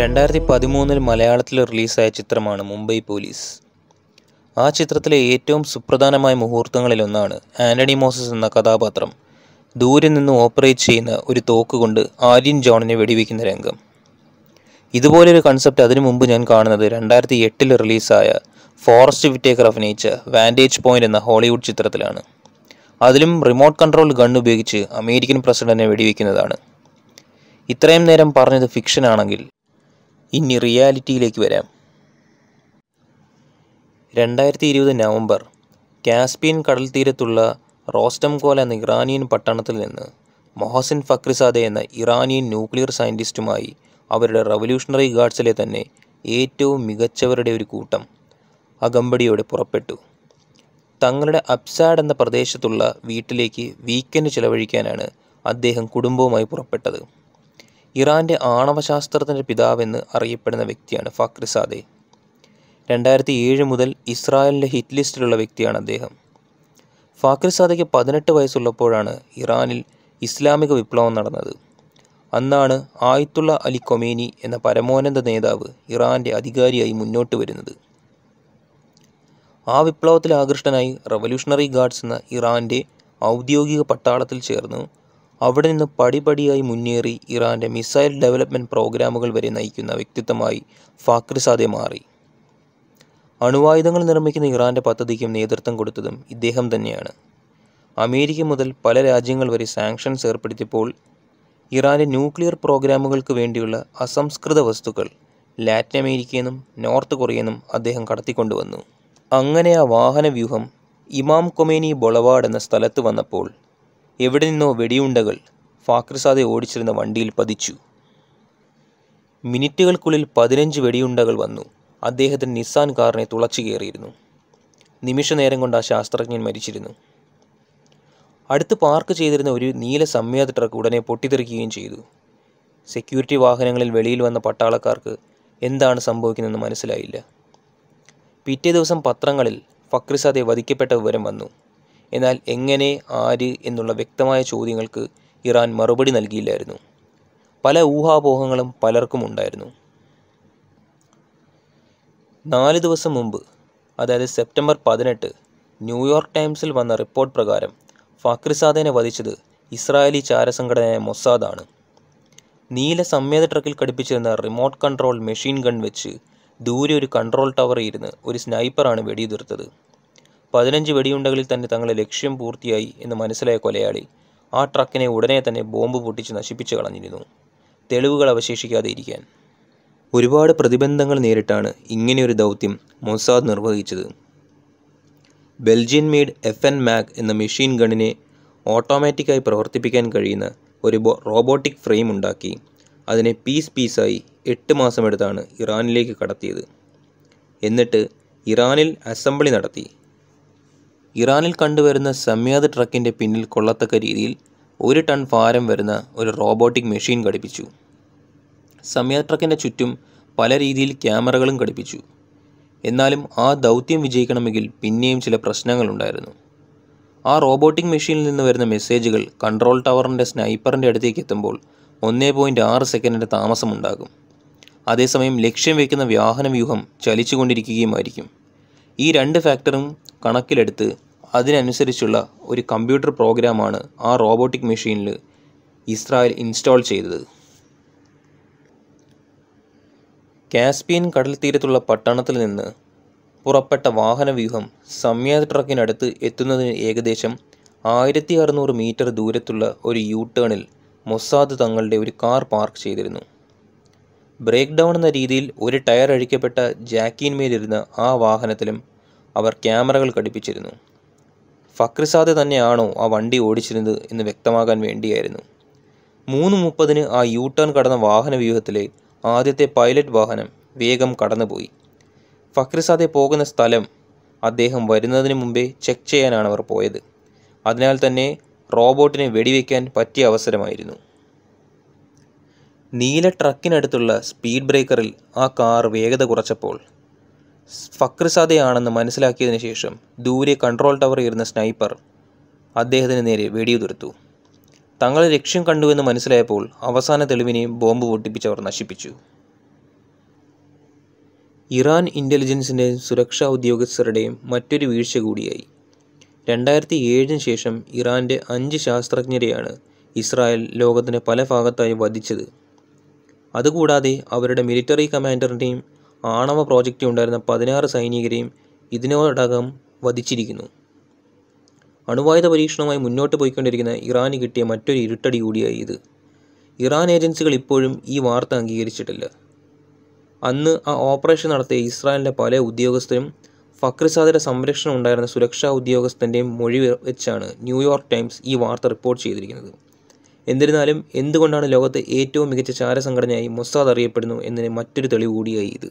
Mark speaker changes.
Speaker 1: രണ്ടായിരത്തി പതിമൂന്നിൽ മലയാളത്തിൽ റിലീസായ ചിത്രമാണ് മുംബൈ പോലീസ് ആ ചിത്രത്തിലെ ഏറ്റവും സുപ്രധാനമായ മുഹൂർത്തങ്ങളിലൊന്നാണ് ആൻ്റണി മോസസ് എന്ന കഥാപാത്രം ദൂരെ നിന്ന് ഓപ്പറേറ്റ് ചെയ്യുന്ന ഒരു തോക്ക് കൊണ്ട് ആര്യൻ ജോണിനെ വെടിവെക്കുന്ന രംഗം ഇതുപോലൊരു കൺസെപ്റ്റ് അതിനു മുമ്പ് ഞാൻ കാണുന്നത് രണ്ടായിരത്തി എട്ടിൽ റിലീസായ ഫോറസ്റ്റ് വിറ്റേക്കർ അഭിനയിച്ച വാൻറ്റേജ് പോയിന്റ് എന്ന ഹോളിവുഡ് ചിത്രത്തിലാണ് അതിലും റിമോട്ട് കൺട്രോൾ ഗൺ ഉപയോഗിച്ച് അമേരിക്കൻ പ്രസിഡന്റിനെ വെടിവെക്കുന്നതാണ് ഇത്രയും നേരം പറഞ്ഞത് ഫിക്ഷൻ ആണെങ്കിൽ ഇനി റിയാലിറ്റിയിലേക്ക് വരാം രണ്ടായിരത്തി ഇരുപത് നവംബർ കാസ്പിയൻ കടൽ തീരത്തുള്ള റോസ്റ്റംകോല എന്ന ഇറാനിയൻ പട്ടണത്തിൽ നിന്ന് മൊഹസിൻ ഫക്രിസാദെ എന്ന ഇറാനിയൻ ന്യൂക്ലിയർ സയൻറ്റിസ്റ്റുമായി അവരുടെ റവല്യൂഷണറി ഗാർഡ്സിലെ തന്നെ ഏറ്റവും മികച്ചവരുടെ ഒരു കൂട്ടം അകമ്പടിയോടെ പുറപ്പെട്ടു തങ്ങളുടെ അപ്സാഡ് എന്ന പ്രദേശത്തുള്ള വീട്ടിലേക്ക് വീക്കെൻഡ് ചിലവഴിക്കാനാണ് അദ്ദേഹം കുടുംബവുമായി പുറപ്പെട്ടത് ഇറാൻ്റെ ആണവശാസ്ത്രത്തിൻ്റെ പിതാവെന്ന് അറിയപ്പെടുന്ന വ്യക്തിയാണ് ഫക്രിസാദെ രണ്ടായിരത്തി ഏഴ് മുതൽ ഇസ്രായേലിൻ്റെ ഹിറ്റ് ലിസ്റ്റിലുള്ള വ്യക്തിയാണ് അദ്ദേഹം ഫാക്രിസാദയ്ക്ക് പതിനെട്ട് വയസ്സുള്ളപ്പോഴാണ് ഇറാനിൽ ഇസ്ലാമിക വിപ്ലവം നടന്നത് അന്നാണ് ആയിത്തുള്ള അലി കൊമേനി എന്ന പരമോന്നത നേതാവ് ഇറാൻ്റെ അധികാരിയായി മുന്നോട്ട് വരുന്നത് ആ വിപ്ലവത്തിൽ ആകൃഷ്ടനായി റവല്യൂഷണറി ഗാർഡ്സ് എന്ന ഇറാൻ്റെ ഔദ്യോഗിക പട്ടാളത്തിൽ ചേർന്നു അവിടെ നിന്ന് പടിപടിയായി മുന്നേറി ഇറാൻ്റെ മിസൈൽ ഡെവലപ്മെൻറ്റ് പ്രോഗ്രാമുകൾ വരെ നയിക്കുന്ന വ്യക്തിത്വമായി ഫാക്രിസാദെ മാറി അണുവായുധങ്ങൾ നിർമ്മിക്കുന്ന ഇറാൻ്റെ പദ്ധതിക്കും നേതൃത്വം കൊടുത്തതും ഇദ്ദേഹം തന്നെയാണ് അമേരിക്ക മുതൽ പല രാജ്യങ്ങൾ വരെ സാങ്ഷൻസ് ഏർപ്പെടുത്തിയപ്പോൾ ഇറാൻ്റെ ന്യൂക്ലിയർ പ്രോഗ്രാമുകൾക്ക് വേണ്ടിയുള്ള അസംസ്കൃത വസ്തുക്കൾ ലാറ്റിൻ അമേരിക്കയെന്നും നോർത്ത് കൊറിയെന്നും അദ്ദേഹം കടത്തിക്കൊണ്ടുവന്നു അങ്ങനെ ആ വാഹനവ്യൂഹം ഇമാം കൊമേനി ബൊളവാഡ് എന്ന സ്ഥലത്ത് വന്നപ്പോൾ എവിടെ നിന്നോ വെടിയുണ്ടകൾ ഫാക്രിസാദെ ഓടിച്ചിരുന്ന വണ്ടിയിൽ പതിച്ചു മിനിറ്റുകൾക്കുള്ളിൽ പതിനഞ്ച് വെടിയുണ്ടകൾ വന്നു അദ്ദേഹത്തിന് നിസ്സാൻ കാറിനെ തുളച്ചു കയറിയിരുന്നു നിമിഷനേരം കൊണ്ട് ആ ശാസ്ത്രജ്ഞൻ മരിച്ചിരുന്നു അടുത്ത് പാർക്ക് ചെയ്തിരുന്ന ഒരു നീല സംയാത ട്രക്ക് ഉടനെ പൊട്ടിത്തെറിക്കുകയും ചെയ്തു സെക്യൂരിറ്റി വാഹനങ്ങളിൽ വെളിയിൽ വന്ന പട്ടാളക്കാർക്ക് എന്താണ് സംഭവിക്കുന്നതെന്ന് മനസ്സിലായില്ല പിറ്റേ ദിവസം പത്രങ്ങളിൽ ഫക്രിസാദെ വധിക്കപ്പെട്ട വിവരം വന്നു എന്നാൽ എങ്ങനെ ആര് എന്നുള്ള വ്യക്തമായ ചോദ്യങ്ങൾക്ക് ഇറാൻ മറുപടി നൽകിയില്ലായിരുന്നു പല ഊഹാപോഹങ്ങളും പലർക്കും ഉണ്ടായിരുന്നു നാല് ദിവസം മുമ്പ് അതായത് സെപ്റ്റംബർ പതിനെട്ട് ന്യൂയോർക്ക് ടൈംസിൽ വന്ന റിപ്പോർട്ട് പ്രകാരം ഫക്രിസാദിനെ വധിച്ചത് ഇസ്രായേലി ചാരസംഘടനയായ മൊസാദാണ് നീല സംവേദ ട്രക്കിൽ ഘടിപ്പിച്ചിരുന്ന റിമോട്ട് കൺട്രോൾ മെഷീൻ ഗൺ വെച്ച് ദൂരെ ഒരു കൺട്രോൾ ടവറിൽ ഇരുന്ന് ഒരു സ്നൈപ്പറാണ് വെടിയുതിർത്തത് പതിനഞ്ച് വെടിയുണ്ടകളിൽ തന്നെ തങ്ങളുടെ ലക്ഷ്യം പൂർത്തിയായി എന്ന് മനസ്സിലായ കൊലയാളി ആ ട്രക്കിനെ ഉടനെ തന്നെ ബോംബ് പൊട്ടിച്ച് നശിപ്പിച്ചു കളഞ്ഞിരുന്നു തെളിവുകൾ അവശേഷിക്കാതെ ഇരിക്കാൻ ഒരുപാട് പ്രതിബന്ധങ്ങൾ നേരിട്ടാണ് ഇങ്ങനെയൊരു ദൗത്യം മൊസാദ് നിർവഹിച്ചത് Belgian made F N MAG എന്ന മെഷീൻ ഗണ്ണിനെ ഓട്ടോമാറ്റിക്കായി പ്രവർത്തിപ്പിക്കാൻ കഴിയുന്ന ഒരു റോബോട്ടിക് ഫ്രെയിം ഉണ്ടാക്കി അതിനെ പീസ് പീസായി എട്ട് മാസമെടുത്താണ് ഇറാനിലേക്ക് കടത്തിയത് എന്നിട്ട് ഇറാനിൽ അസംബ്ലി നടത്തി ഇറാനിൽ കണ്ടുവരുന്ന സമ്യാദ് ട്രക്കിൻ്റെ പിന്നിൽ കൊള്ളത്തക്ക രീതിയിൽ ഒരു ടൺ ഭാരം വരുന്ന ഒരു റോബോട്ടിക് മെഷീൻ ഘടിപ്പിച്ചു സമ്യാദ് ട്രക്കിൻ്റെ ചുറ്റും പല രീതിയിൽ ക്യാമറകളും ഘടിപ്പിച്ചു എന്നാലും ആ ദൗത്യം വിജയിക്കണമെങ്കിൽ പിന്നെയും ചില പ്രശ്നങ്ങളുണ്ടായിരുന്നു ആ റോബോട്ടിക് മെഷീനിൽ നിന്ന് വരുന്ന മെസ്സേജുകൾ കൺട്രോൾ ടവറിൻ്റെ സ്നൈപ്പറിൻ്റെ അടുത്തേക്ക് എത്തുമ്പോൾ ഒന്നേ പോയിൻ്റ് ആറ് സെക്കൻഡിൻ്റെ താമസമുണ്ടാകും അതേസമയം ലക്ഷ്യം വയ്ക്കുന്ന വ്യാഹന വ്യൂഹം ചലിച്ചുകൊണ്ടിരിക്കുകയുമായിരിക്കും ഈ രണ്ട് ഫാക്ടറും കണക്കിലെടുത്ത് അതിനനുസരിച്ചുള്ള ഒരു കമ്പ്യൂട്ടർ പ്രോഗ്രാമാണ് ആ റോബോട്ടിക് മെഷീനിൽ ഇസ്രായേൽ ഇൻസ്റ്റാൾ ചെയ്തത് കാസ്പിയൻ കടൽ തീരത്തുള്ള പട്ടണത്തിൽ നിന്ന് പുറപ്പെട്ട വാഹനവ്യൂഹം സമ്യാത ട്രക്കിനടുത്ത് എത്തുന്നതിന് ഏകദേശം ആയിരത്തി അറുന്നൂറ് മീറ്റർ ദൂരത്തുള്ള ഒരു യൂ ടേണിൽ മൊസാദ് തങ്ങളുടെ ഒരു കാർ പാർക്ക് ചെയ്തിരുന്നു ബ്രേക്ക് ഡൗൺ എന്ന രീതിയിൽ ഒരു ടയർ അഴിക്കപ്പെട്ട ജാക്കിന്മേലിരുന്ന ആ വാഹനത്തിലും അവർ ക്യാമറകൾ ഘടിപ്പിച്ചിരുന്നു ഫക്രിസാദ് തന്നെയാണോ ആ വണ്ടി ഓടിച്ചിരുന്നത് എന്ന് വ്യക്തമാകാൻ വേണ്ടിയായിരുന്നു മൂന്ന് മുപ്പതിന് ആ യൂ ടേൺ കടന്ന വാഹന വ്യൂഹത്തിലെ ആദ്യത്തെ പൈലറ്റ് വാഹനം വേഗം കടന്നുപോയി ഫക്രിസാദെ പോകുന്ന സ്ഥലം അദ്ദേഹം വരുന്നതിന് മുമ്പേ ചെക്ക് ചെയ്യാനാണ് അവർ പോയത് അതിനാൽ തന്നെ റോബോട്ടിനെ വെടിവെക്കാൻ പറ്റിയ അവസരമായിരുന്നു നീല ട്രക്കിനടുത്തുള്ള സ്പീഡ് ബ്രേക്കറിൽ ആ കാർ വേഗത കുറച്ചപ്പോൾ ഫക്രസാദയാണെന്ന് മനസ്സിലാക്കിയതിനു ശേഷം ദൂരെ കൺട്രോൾ ടവറിയിരുന്ന സ്നൈപ്പർ അദ്ദേഹത്തിന് നേരെ വെടിയുതിർത്തു തങ്ങളെ ലക്ഷ്യം കണ്ടുവെന്ന് മനസ്സിലായപ്പോൾ അവസാന തെളിവിനെ ബോംബ് പൊട്ടിപ്പിച്ചവർ നശിപ്പിച്ചു ഇറാൻ ഇൻ്റലിജൻസിൻ്റെയും സുരക്ഷാ ഉദ്യോഗസ്ഥരുടെയും മറ്റൊരു വീഴ്ച കൂടിയായി രണ്ടായിരത്തി ഏഴിന് ശേഷം ഇറാൻ്റെ അഞ്ച് ശാസ്ത്രജ്ഞരെയാണ് ഇസ്രായേൽ ലോകത്തിൻ്റെ പല ഭാഗത്തായി വധിച്ചത് അതുകൂടാതെ അവരുടെ മിലിറ്ററി കമാൻഡറിൻ്റെയും ആണവ ഉണ്ടായിരുന്ന പതിനാറ് സൈനികരെയും ഇതിനോടകം വധിച്ചിരിക്കുന്നു അണുവായുധ പരീക്ഷണവുമായി മുന്നോട്ട് പോയിക്കൊണ്ടിരിക്കുന്ന ഇറാന് കിട്ടിയ മറ്റൊരു ഇരുട്ടടി കൂടിയായി ഇത് ഇറാൻ ഏജൻസികൾ ഇപ്പോഴും ഈ വാർത്ത അംഗീകരിച്ചിട്ടില്ല അന്ന് ആ ഓപ്പറേഷൻ നടത്തിയ ഇസ്രായേലിൻ്റെ പല ഉദ്യോഗസ്ഥരും ഫക്രിസാദിൻ്റെ സംരക്ഷണം ഉണ്ടായിരുന്ന സുരക്ഷാ ഉദ്യോഗസ്ഥൻ്റെയും മൊഴി വെച്ചാണ് ന്യൂയോർക്ക് ടൈംസ് ഈ വാർത്ത റിപ്പോർട്ട് ചെയ്തിരിക്കുന്നത് എന്നിരുന്നാലും എന്തുകൊണ്ടാണ് ലോകത്തെ ഏറ്റവും മികച്ച ചാരസംഘടനയായി മൊസാദ് അറിയപ്പെടുന്നു എന്നതിന് മറ്റൊരു തെളിവ് കൂടിയായി ഇത്